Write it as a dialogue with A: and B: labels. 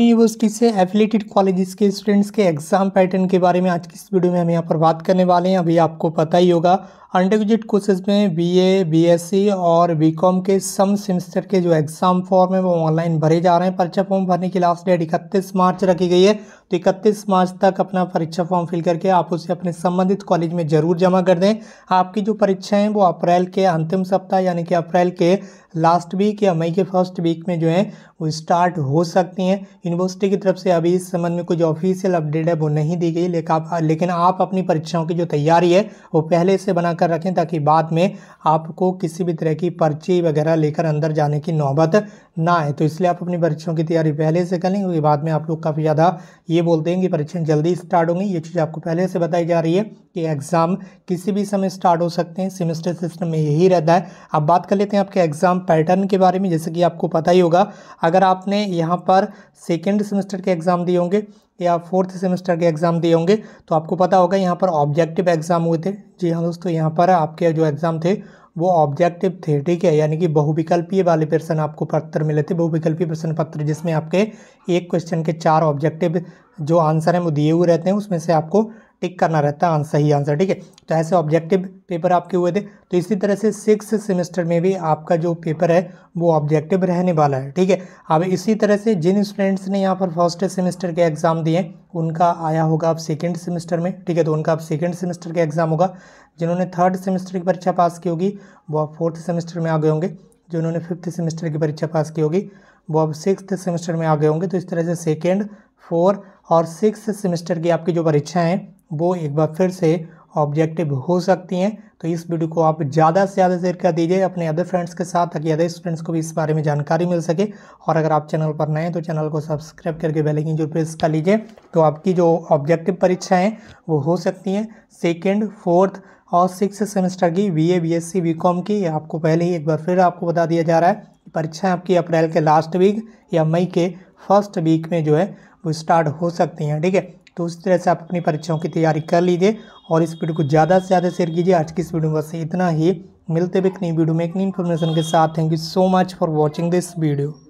A: अपनी यूनिवर्सिटी से affiliated colleges के स्टूडेंट्स के एग्ज़ाम पैटर्न के बारे में आज की इस वीडियो में हम यहाँ पर बात करने वाले हैं अभी आपको पता ही होगा अंडरग्रेजुएट कोर्सेज में बीए, बीएससी और बीकॉम के सम सेमेस्टर के जो एग्ज़ाम फॉर्म है वो ऑनलाइन भरे जा रहे हैं परीक्षा फॉर्म भरने की लास्ट डेट इकतीस मार्च रखी गई है तो इकतीस मार्च तक अपना परीक्षा फॉर्म फिल करके आप उसे अपने संबंधित कॉलेज में ज़रूर जमा कर दें आपकी जो परीक्षाएँ वो अप्रैल के अंतिम सप्ताह यानी कि अप्रैल के लास्ट वीक या मई के फर्स्ट वीक में जो है वो स्टार्ट हो सकती हैं यूनिवर्सिटी की तरफ से अभी इस संबंध में कुछ ऑफिशियल अपडेट है वो नहीं दी गई लेकिन आप अपनी परीक्षाओं की जो तैयारी है वो पहले से बना कर रखें ताकि बाद में आपको किसी भी तरह की पर्ची वगैरह लेकर अंदर जाने की नौबत ना आए तो इसलिए आप अपनी परीक्षाओं की तैयारी पहले से करें क्योंकि बाद में आप लोग काफ़ी ज़्यादा ये बोलते हैं कि परीक्षाएँ जल्दी स्टार्ट होंगी ये चीज़ आपको पहले से बताई जा रही है कि एग्ज़ाम किसी भी समय स्टार्ट हो सकते हैं सेमेस्टर सिस्टम में यही रहता है अब बात कर लेते हैं आपके एग्ज़ाम पैटर्न के बारे में जैसे कि आपको पता ही होगा अगर आपने यहाँ पर सेकेंड सेमेस्टर के एग्ज़ाम दिए होंगे या फोर्थ सेमेस्टर के एग्ज़ाम दिए होंगे तो आपको पता होगा यहाँ पर ऑब्जेक्टिव एग्ज़ाम हुए थे जी हाँ दोस्तों यहाँ पर आपके जो एग्ज़ाम थे वो ऑब्जेक्टिव थे ठीक है यानी कि बहुविकल्पीय वाले प्रश्न आपको पत्र मिले थे बहुविकल्पीय प्रश्न पत्र जिसमें आपके एक क्वेश्चन के चार ऑब्जेक्टिव जो आंसर हैं वो दिए हुए रहते हैं उसमें से आपको टिक करना रहता है आंसर ही आंसर ठीक है तो ऐसे ऑब्जेक्टिव पेपर आपके हुए थे तो इसी तरह से सिक्स सेमेस्टर में भी आपका जो पेपर है वो ऑब्जेक्टिव रहने वाला है ठीक है अब इसी तरह से जिन स्टूडेंट्स ने यहाँ पर फर्स्ट सेमेस्टर के एग्ज़ाम दिए उनका आया होगा अब सेकेंड सेमेस्टर में ठीक है तो उनका अब सेकेंड सेमेस्टर का एग्ज़ाम होगा जिन्होंने थर्ड सेमेस्टर की परीक्षा पास की होगी वो अब फोर्थ सेमेस्टर में आ गए होंगे जिन्होंने फिफ्थ सेमेस्टर की परीक्षा पास की होगी वो अब सिक्स सेमेस्टर में आ गए होंगे तो इस तरह से सेकेंड फोर और सिक्स सेमेस्टर की आपकी जो परीक्षाएं वो एक बार फिर से ऑब्जेक्टिव हो सकती हैं तो इस वीडियो को आप ज़्यादा से ज़्यादा शेयर कर दीजिए अपने अदर फ्रेंड्स के साथ ताकि अदर स्टूडेंट्स को भी इस बारे में जानकारी मिल सके और अगर आप चैनल पर नए हैं तो चैनल को सब्सक्राइब करके बेल आइकन जरूर प्रेस कर लीजिए तो आपकी जो ऑब्जेक्टिव हैं वो हो सकती हैं सेकेंड फोर्थ और सिक्स सेमेस्टर की B A B S C B com की आपको पहले ही एक बार फिर आपको बता दिया जा रहा है परीक्षाएं आपकी अप्रैल के लास्ट वीक या मई के फर्स्ट वीक में जो है वो स्टार्ट हो सकती हैं ठीक है तो उस तरह से आप अपनी परीक्षाओं की तैयारी कर लीजिए और इस वीडियो को ज़्यादा से ज़्यादा शेयर कीजिए आज की इस वीडियो में बस इतना ही मिलते भी एक नई वीडियो में एक नई इन्फॉर्मेशन के साथ thank you so much for watching this video